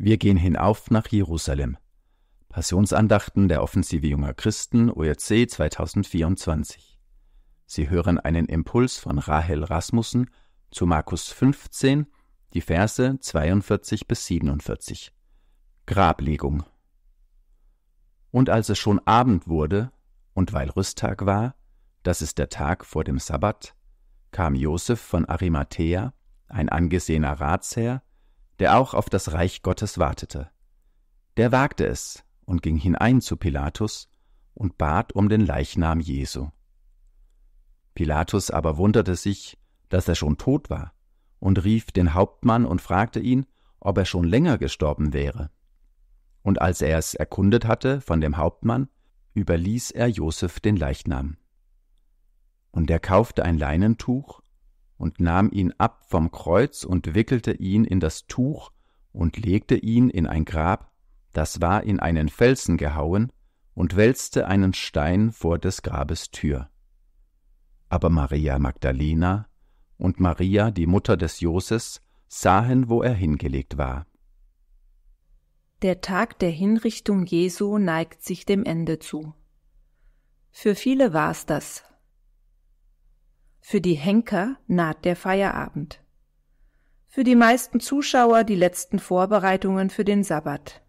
Wir gehen hinauf nach Jerusalem. Passionsandachten der Offensive junger Christen OEC 2024. Sie hören einen Impuls von Rahel Rasmussen zu Markus 15, die Verse 42 bis 47. Grablegung. Und als es schon Abend wurde, und weil Rüsttag war, das ist der Tag vor dem Sabbat, kam Josef von Arimathea, ein angesehener Ratsherr, der auch auf das Reich Gottes wartete. Der wagte es und ging hinein zu Pilatus und bat um den Leichnam Jesu. Pilatus aber wunderte sich, dass er schon tot war, und rief den Hauptmann und fragte ihn, ob er schon länger gestorben wäre. Und als er es erkundet hatte von dem Hauptmann, überließ er Josef den Leichnam. Und er kaufte ein Leinentuch und nahm ihn ab vom Kreuz und wickelte ihn in das Tuch und legte ihn in ein Grab, das war in einen Felsen gehauen, und wälzte einen Stein vor des Grabes Tür. Aber Maria Magdalena und Maria, die Mutter des Joses, sahen, wo er hingelegt war. Der Tag der Hinrichtung Jesu neigt sich dem Ende zu. Für viele war's das, für die Henker naht der Feierabend. Für die meisten Zuschauer die letzten Vorbereitungen für den Sabbat.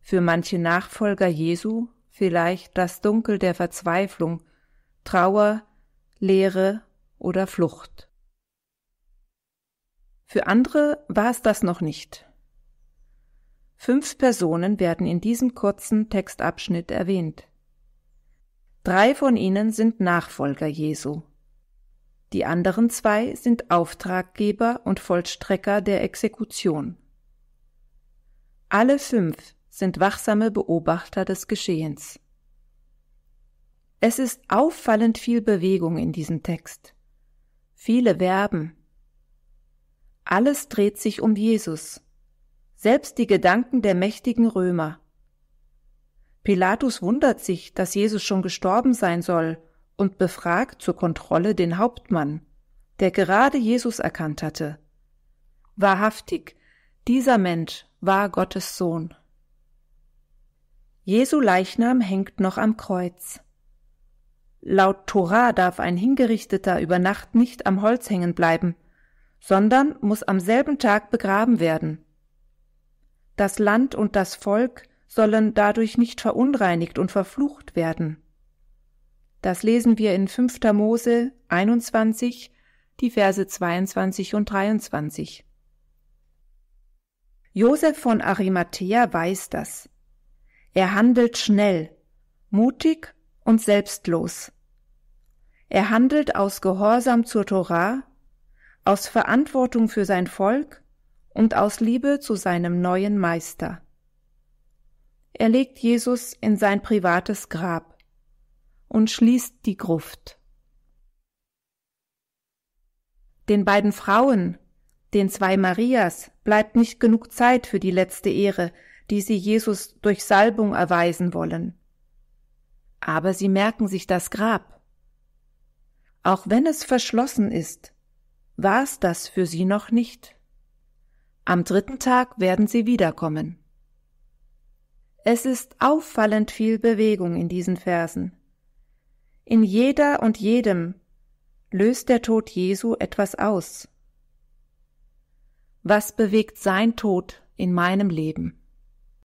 Für manche Nachfolger Jesu vielleicht das Dunkel der Verzweiflung, Trauer, Leere oder Flucht. Für andere war es das noch nicht. Fünf Personen werden in diesem kurzen Textabschnitt erwähnt. Drei von ihnen sind Nachfolger Jesu. Die anderen zwei sind Auftraggeber und Vollstrecker der Exekution. Alle fünf sind wachsame Beobachter des Geschehens. Es ist auffallend viel Bewegung in diesem Text. Viele Verben. Alles dreht sich um Jesus. Selbst die Gedanken der mächtigen Römer. Pilatus wundert sich, dass Jesus schon gestorben sein soll und befragt zur Kontrolle den Hauptmann, der gerade Jesus erkannt hatte. Wahrhaftig, dieser Mensch war Gottes Sohn. Jesu Leichnam hängt noch am Kreuz. Laut Torah darf ein Hingerichteter über Nacht nicht am Holz hängen bleiben, sondern muss am selben Tag begraben werden. Das Land und das Volk sollen dadurch nicht verunreinigt und verflucht werden. Das lesen wir in 5. Mose 21, die Verse 22 und 23. Josef von Arimathea weiß das. Er handelt schnell, mutig und selbstlos. Er handelt aus Gehorsam zur Torah, aus Verantwortung für sein Volk und aus Liebe zu seinem neuen Meister. Er legt Jesus in sein privates Grab und schließt die Gruft. Den beiden Frauen, den zwei Marias, bleibt nicht genug Zeit für die letzte Ehre, die sie Jesus durch Salbung erweisen wollen. Aber sie merken sich das Grab. Auch wenn es verschlossen ist, war's das für sie noch nicht. Am dritten Tag werden sie wiederkommen. Es ist auffallend viel Bewegung in diesen Versen. In jeder und jedem löst der Tod Jesu etwas aus. Was bewegt sein Tod in meinem Leben?